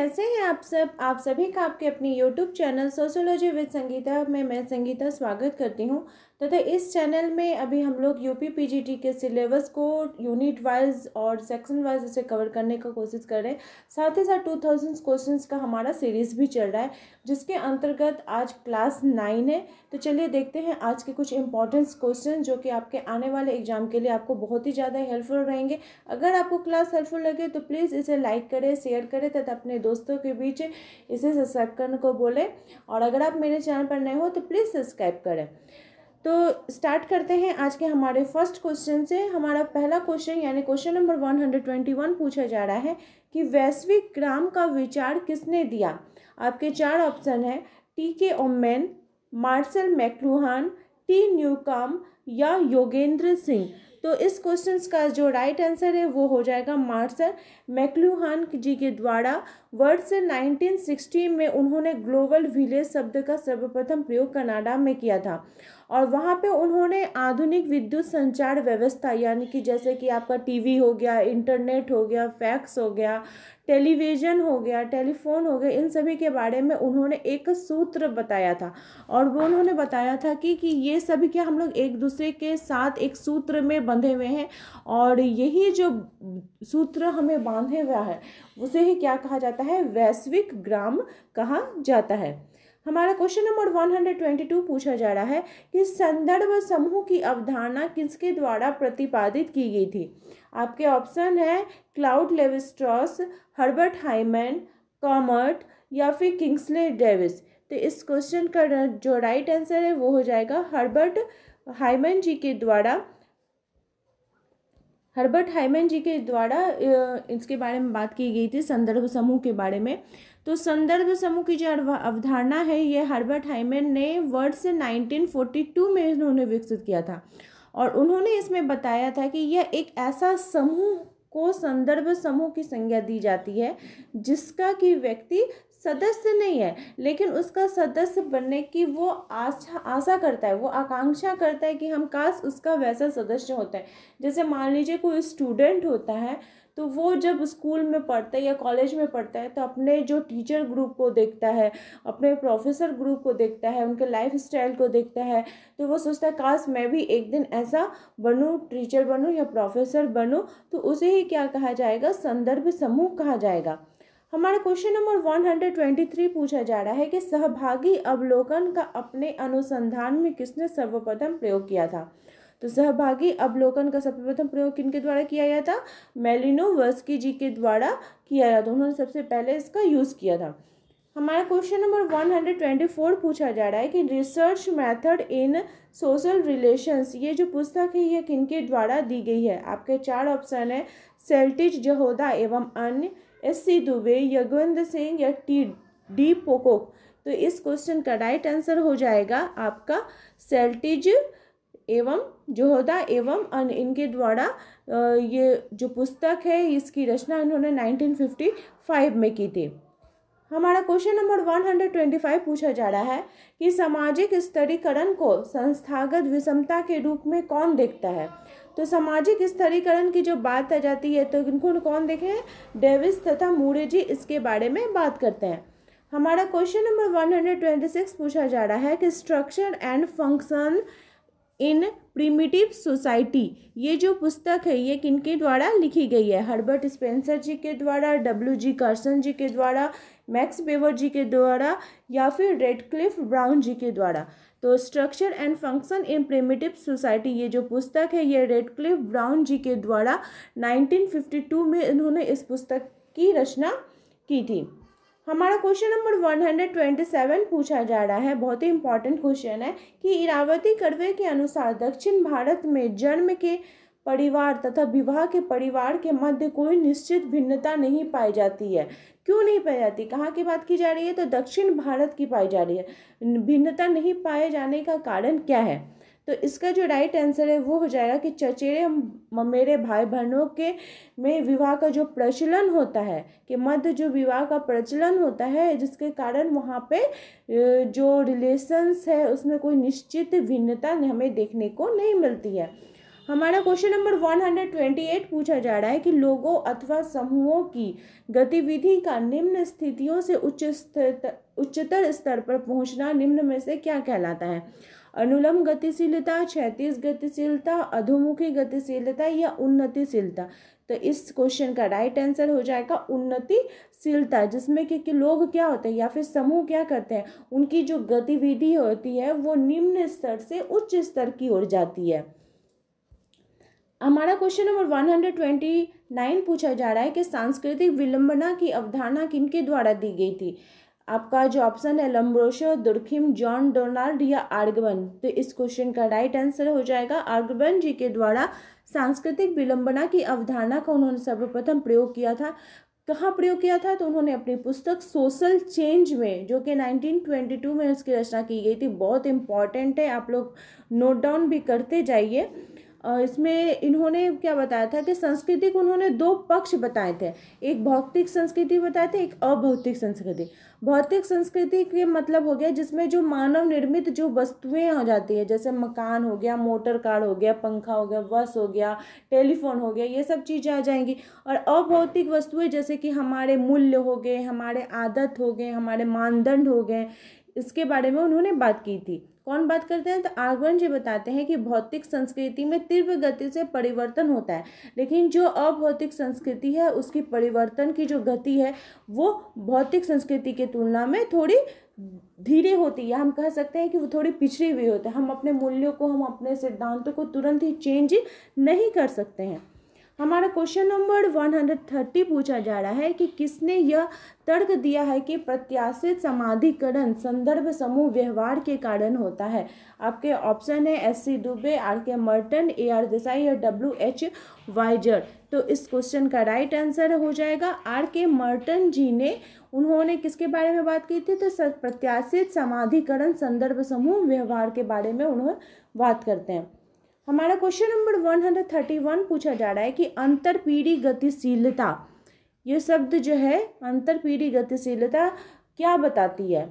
कैसे हैं आप सब आप सभी का आपके अपने YouTube channel sociology with Sangeeta में मैं संगीता स्वागत करती हूँ तथा इस चैनल में अभी हम लोग यूपी पीजीटी के सिलेबस को यूनिट वाइज और सेक्शन वाइज उसे कवर करने का कोशिश कर रहे हैं साथ ही साथ टू थाउजेंड क्वेश्चन का हमारा सीरीज़ भी चल रहा है जिसके अंतर्गत आज क्लास नाइन है तो चलिए देखते हैं आज के कुछ इंपॉर्टेंस क्वेश्चन जो कि आपके आने वाले एग्जाम के लिए आपको बहुत ही ज़्यादा हेल्पफुल रहेंगे अगर आपको क्लास हेल्पफुल लगे तो प्लीज़ इसे लाइक करें शेयर करें तथा अपने दोस्तों के बीच इसे सब्सक्राइब करने को बोलें और अगर आप मेरे चैनल पर नए हो तो प्लीज़ सब्सक्राइब करें तो स्टार्ट करते हैं आज के हमारे फर्स्ट क्वेश्चन से हमारा पहला क्वेश्चन यानी question number one hundred twenty one पूछा जा रहा है कि वैश्विक ग्राम का विचार किसने दिया आपके चार ऑप्शन हैं T K Oommen Marshall McLuhan T Newcomb या योगेंद्र सिंह तो इस क्वेश्चन का जो राइट आंसर है वो हो जाएगा मार्सल मैक्लूहान जी के द्वारा वर्ष 1960 में उन्होंने ग्लोबल विलेज शब्द का सर्वप्रथम प्रयोग कनाडा में किया था और वहाँ पे उन्होंने आधुनिक विद्युत संचार व्यवस्था यानी कि जैसे कि आपका टीवी हो गया इंटरनेट हो गया फैक्स हो गया टेलीविज़न हो गया टेलीफोन हो गया इन सभी के बारे में उन्होंने एक सूत्र बताया था और वो उन्होंने बताया था कि कि ये सभी क्या हम लोग एक दूसरे के साथ एक सूत्र में बंधे हुए हैं और यही जो सूत्र हमें बांधे हुआ है उसे ही क्या कहा जाता है वैश्विक ग्राम कहा जाता है हमारा क्वेश्चन नंबर 122 पूछा जा रहा है कि संदर्भ समूह की अवधारणा किसके द्वारा प्रतिपादित की गई थी आपके ऑप्शन है क्लाउड लेविस्ट्रॉस हर्बर्ट हाइमैन कॉमर्ट या फिर किंग्सले डेविस तो इस क्वेश्चन का जो राइट आंसर है वो हो जाएगा हर्बर्ट हाइमैन जी के द्वारा हर्बर्ट हाइमैन जी के द्वारा इसके बारे में बात की गई थी संदर्भ समूह के बारे में तो संदर्भ समूह की जो अवधारणा है ये हर्बर्ट हाइमेन ने वर्ड से 1942 में उन्होंने विकसित किया था और उन्होंने इसमें बताया था कि यह एक ऐसा समूह को संदर्भ समूह की संज्ञा दी जाती है जिसका कि व्यक्ति सदस्य नहीं है लेकिन उसका सदस्य बनने की वो आशा आशा करता है वो आकांक्षा करता है कि हम काश उसका वैसा सदस्य होता है जैसे मान लीजिए कोई स्टूडेंट होता है तो वो जब स्कूल में पढ़ता है या कॉलेज में पढ़ता है तो अपने जो टीचर ग्रुप को देखता है अपने प्रोफेसर ग्रुप को देखता है उनके लाइफ स्टाइल को देखता है तो वो सोचता है काश मैं भी एक दिन ऐसा बनूँ टीचर बनूँ या प्रोफेसर बनूँ तो उसे ही क्या कहा जाएगा संदर्भ समूह कहा जाएगा हमारा क्वेश्चन नंबर 123 पूछा जा रहा है कि सहभागी अवलोकन का अपने अनुसंधान में किसने सर्वप्रथम प्रयोग किया था तो सहभागी अवलोकन का सबसे प्रथम प्रयोग किनके द्वारा किया गया था मेलिनो वर्स्की जी के द्वारा किया गया था तो उन्होंने सबसे पहले इसका यूज़ किया था हमारा question number one hundred twenty four पूछा जा रहा है कि research method in social relations ये जो पुस्तक है ये किनके द्वारा दी गई है आपके चार ऑप्शन है सेल्टिज जहोदा एवं अन्य एस सी दुबे यगवेंद्र सिंह या टी डी पोकोक तो इस क्वेश्चन का राइट आंसर हो जाएगा आपका सेल्टिज एवं जोहदा एवं अन इनके द्वारा ये जो पुस्तक है इसकी रचना इन्होंने 1955 में की थी हमारा क्वेश्चन नंबर 125 पूछा जा रहा है कि सामाजिक स्तरीकरण को संस्थागत विषमता के रूप में कौन देखता है तो सामाजिक स्तरीकरण की जो बात आ जाती है तो इनको कौन देखे डेविस तथा मूरे जी इसके बारे में बात करते हैं हमारा क्वेश्चन नंबर 126 पूछा जा रहा है कि structure and function in primitive society ये जो पुस्तक है ये किनके द्वारा लिखी गई है हर्बर्ट स्पेंसर जी के द्वारा डब्ल्यू जी कार्सन जी के द्वारा मैक्स बेवर जी के द्वारा या फिर रेडक्लिफ ब्राउन जी के द्वारा तो structure and function in primitive society ये जो पुस्तक है ये रेडक्लिफ ब्राउन जी के द्वारा टू में इन्होंने इस पुस्तक की रचना की थी हमारा question number one hundred twenty seven पूछा जा रहा है बहुत ही इंपॉर्टेंट क्वेश्चन है कि इरावती कर्वे के अनुसार दक्षिण भारत में जन्म के परिवार तथा विवाह के परिवार के मध्य कोई निश्चित भिन्नता नहीं पाई जाती है क्यों नहीं पाई जाती कहाँ की बात की जा रही है तो दक्षिण भारत की पाई जा रही है भिन्नता नहीं पाए जाने का कारण क्या है तो इसका जो राइट आंसर है वो हो जाएगा कि चचेरे ममेरे भाई बहनों के में विवाह का जो प्रचलन होता है कि मध्य जो विवाह का प्रचलन होता है जिसके कारण वहाँ पे जो रिलेशंस है उसमें कोई निश्चित भिन्नता हमें देखने को नहीं मिलती है हमारा question number one hundred twenty eight पूछा जा रहा है कि लोगों अथवा समूहों की गतिविधि का निम्न स्थितियों से उच्च उच्चतर स्तर पर पहुंचना निम्न में से क्या कहलाता है अनुलम गतिशीलता क्षैतिज गतिशीलता अधोमुखी गतिशीलता या उन्नतिशीलता तो इस क्वेश्चन का राइट आंसर हो जाएगा उन्नतिशीलता जिसमें कि, कि लोग क्या होते हैं या फिर समूह क्या करते हैं उनकी जो गतिविधि होती है वो निम्न स्तर से उच्च स्तर की ओर जाती है हमारा question number one hundred twenty nine पूछा जा रहा है कि सांस्कृतिक विलंबना की अवधारणा किनके द्वारा दी गई थी आपका जो ऑप्शन है लम्ब्रोशो दुर्खिम जॉन डोनाल्ड या आर्गवन तो इस क्वेश्चन का राइट आंसर हो जाएगा आर्गवन जी के द्वारा सांस्कृतिक विलंबना की अवधारणा का उन्होंने सर्वप्रथम प्रयोग किया था कहाँ प्रयोग किया था तो उन्होंने अपनी पुस्तक सोशल चेंज में जो कि 1922 में उसकी रचना की गई थी बहुत इंपॉर्टेंट है आप लोग नोट डाउन भी करते जाइए इसमें इन्होंने क्या बताया था कि संस्कृति को उन्होंने दो पक्ष बताए थे एक भौतिक संस्कृति बताए थे एक अभौतिक संस्कृति भौतिक संस्कृति के मतलब हो गया जिसमें जो मानव निर्मित जो वस्तुएं हो जाती है जैसे मकान हो गया मोटर कार हो गया पंखा हो गया बस हो गया टेलीफोन हो गया ये सब चीज़ें आ जाएंगी और अभौतिक वस्तुएँ जैसे कि हमारे मूल्य हो गए हमारे आदत हो गए हमारे मानदंड हो गए इसके बारे में उन्होंने बात की थी कौन बात करते हैं तो आर्गवन जी बताते हैं कि भौतिक संस्कृति में तीव्र गति से परिवर्तन होता है लेकिन जो अभौतिक संस्कृति है उसकी परिवर्तन की जो गति है वो भौतिक संस्कृति की तुलना में थोड़ी धीरे होती है हम कह सकते हैं कि वो थोड़ी पिछड़ी हुई होती है हम अपने मूल्यों को हम अपने सिद्धांतों को तुरंत ही चेंज नहीं कर सकते हैं हमारा क्वेश्चन नंबर 130 पूछा जा रहा है कि किसने यह तर्क दिया है कि प्रत्याशित समाधिकरण संदर्भ समूह व्यवहार के कारण होता है आपके ऑप्शन है S C Dube R K Merton A R Desai या डब्ल्यू एच वाइजर तो इस क्वेश्चन का राइट आंसर हो जाएगा आर के मर्टन जी ने उन्होंने किसके बारे में बात की थी तो प्रत्याशित समाधिकरण संदर्भ समूह व्यवहार के बारे में उन्होंने बात करते हैं हमारा question number one hundred thirty one पूछा जा रहा है कि अंतर पीढ़ी गतिशीलता ये शब्द जो है अंतर पीढ़ी गतिशीलता क्या बताती है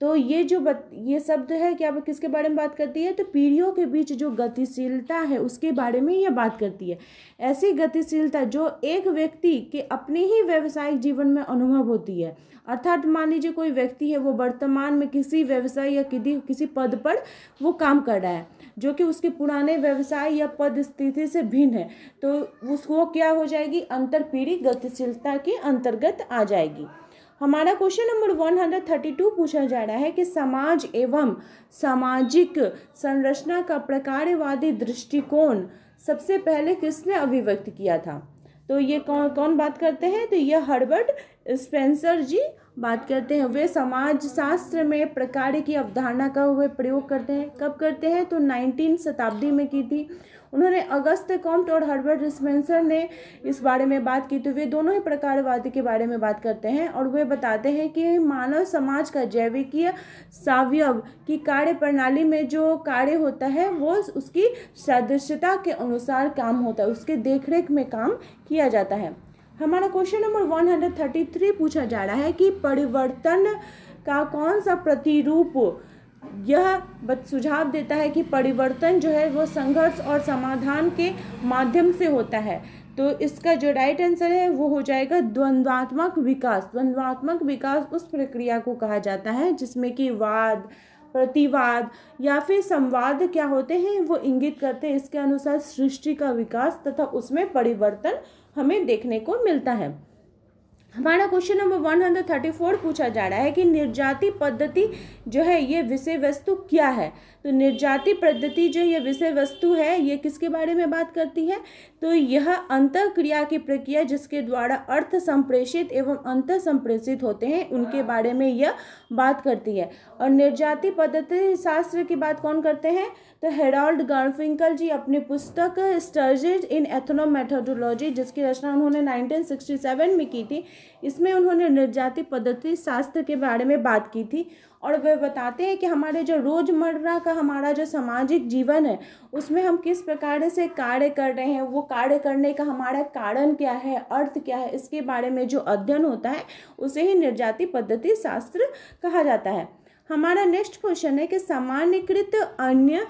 तो ये जो बत, ये शब्द है क्या किसके बारे में बात करती है तो पीढ़ियों के बीच जो गतिशीलता है उसके बारे में ये बात करती है ऐसी गतिशीलता जो एक व्यक्ति के अपने ही व्यवसायिक जीवन में अनुभव होती है अर्थात मान लीजिए कोई व्यक्ति है वो वर्तमान में किसी व्यवसाय या किसी किसी पद पर वो काम कर रहा है जो कि उसके पुराने व्यवसाय या पद स्थिति से भिन्न है तो उसको क्या हो जाएगी अंतर पीढ़ी गतिशीलता के अंतर्गत आ जाएगी हमारा क्वेश्चन नंबर 132 पूछा जा रहा है कि समाज एवं सामाजिक संरचना का प्रकारवादी दृष्टिकोण सबसे पहले किसने अभिव्यक्त किया था तो ये कौन कौन बात करते हैं तो ये हर्बर्ट स्पेंसर जी बात करते हैं वे समाज शास्त्र में प्रकार की अवधारणा का वे प्रयोग करते हैं कब करते हैं तो नाइनटीन शताब्दी में की थी उन्होंने अगस्त कॉम्ट और हर्बर्ट रिस्पेंसर ने इस बारे में बात की तो वे दोनों ही प्रकारवाद के बारे में बात करते हैं और वे बताते हैं कि मानव समाज का जैविकीय सावयव की कार्य प्रणाली में जो कार्य होता है वो उसकी सदृश्यता के अनुसार काम होता है उसके देखरेख में काम किया जाता है हमारा क्वेश्चन नंबर 133 पूछा जा रहा है कि परिवर्तन का कौन सा प्रतिरूप यह सुझाव देता है कि परिवर्तन जो है वो संघर्ष और समाधान के माध्यम से होता है तो इसका जो राइट आंसर है वो हो जाएगा द्वंद्वात्मक विकास द्वंद्वात्मक विकास उस प्रक्रिया को कहा जाता है जिसमें कि वाद प्रतिवाद या फिर संवाद क्या होते हैं वो इंगित करते हैं इसके अनुसार सृष्टि का विकास तथा उसमें परिवर्तन हमें देखने को मिलता है हमारा क्वेश्चन नंबर 134 पूछा जा रहा है कि निर्जाति पद्धति जो है ये विषय वस्तु क्या है तो निर्जाति पद्धति जो ये विषय वस्तु है ये किसके बारे में बात करती है तो यह अंत क्रिया की प्रक्रिया जिसके द्वारा अर्थ संप्रेषित एवं अंत संप्रेषित होते हैं उनके बारे में यह बात करती है और निर्जाति पद्धति शास्त्र की बात कौन करते हैं तो हेराल्ड गार्फिंकल जी अपनी पुस्तक स्टर्जेज इन एथनोमेथोडोलॉजी जिसकी रचना उन्होंने 1967 में की थी इसमें उन्होंने निर्जाति पद्धति शास्त्र के बारे में बात की थी और वे बताते हैं कि हमारे जो रोज़मर्रा का हमारा जो सामाजिक जीवन है उसमें हम किस प्रकार से कार्य कर रहे हैं वो कार्य करने का हमारा कारण क्या है अर्थ क्या है इसके बारे में जो अध्ययन होता है उसे ही निर्जाति पद्धति शास्त्र कहा जाता है हमारा नेक्स्ट क्वेश्चन है कि सामान्यकृत अन्य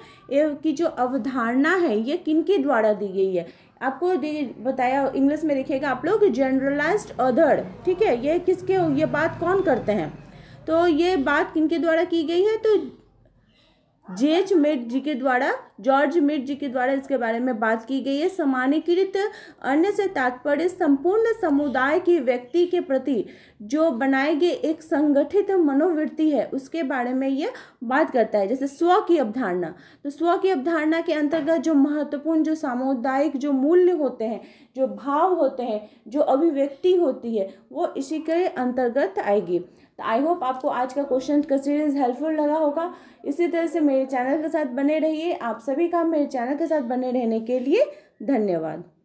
की जो अवधारणा है ये किनके द्वारा दी गई है आपको बताया इंग्लिश में लिखेगा आप लोग जनरलाइज्ड अदर ठीक है ये किसके ये बात कौन करते हैं तो ये बात किनके द्वारा की गई है तो जेज मिट जी के द्वारा जॉर्ज मिट जी के द्वारा इसके बारे में बात की गई है सामान्यकृत अन्य से तात्पर्य संपूर्ण समुदाय के व्यक्ति के प्रति जो बनाए गए एक संगठित मनोवृत्ति है उसके बारे में ये बात करता है जैसे स्व की अवधारणा तो स्व की अवधारणा के अंतर्गत जो महत्वपूर्ण जो सामुदायिक जो मूल्य होते हैं जो भाव होते हैं जो अभिव्यक्ति होती है वो इसी के अंतर्गत आएगी तो आई होप आपको आज का क्वेश्चन कंसिडर हेल्पफुल लगा होगा इसी तरह से मेरे चैनल के साथ बने रहिए आप सभी का मेरे चैनल के साथ बने रहने के लिए धन्यवाद